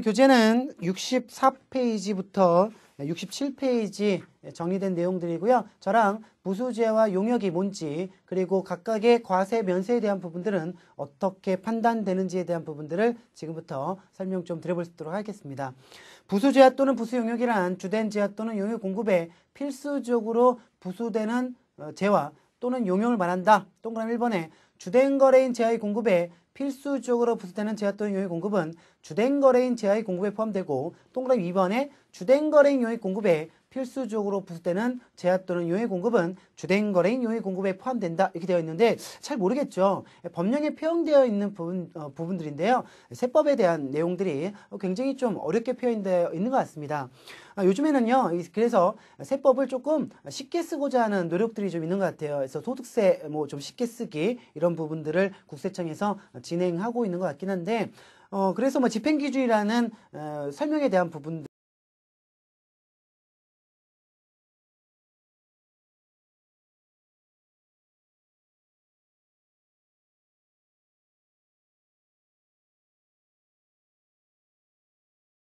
교재는 64페이지부터 67페이지 정리된 내용들이고요. 저랑 부수제와 용역이 뭔지 그리고 각각의 과세 면세에 대한 부분들은 어떻게 판단되는지에 대한 부분들을 지금부터 설명 좀드려볼수있도록 하겠습니다. 부수제와 또는 부수용역이란 주된 제와 또는 용역 공급에 필수적으로 부수되는 제와 어, 또는 용역을 말한다. 동그라미 1번에 주된 거래인 제하의 공급에 필수적으로 부수되는 제하 또는 용역 공급은 주된 거래인 제하의 공급에 포함되고 동그라미 2번에 주된 거래인 용역 공급에 필수적으로 부수되는 제약 또는 요해 공급은 주된 거래인 요해 공급에 포함된다 이렇게 되어 있는데 잘 모르겠죠. 법령에 표현되어 있는 부분, 어, 부분들인데요. 세법에 대한 내용들이 굉장히 좀 어렵게 표현되어 있는 것 같습니다. 아, 요즘에는요. 그래서 세법을 조금 쉽게 쓰고자 하는 노력들이 좀 있는 것 같아요. 그래서 소득세 뭐 좀 쉽게 쓰기 이런 부분들을 국세청에서 진행하고 있는 것 같긴 한데 어, 그래서 뭐 집행기준이라는 어, 설명에 대한 부분들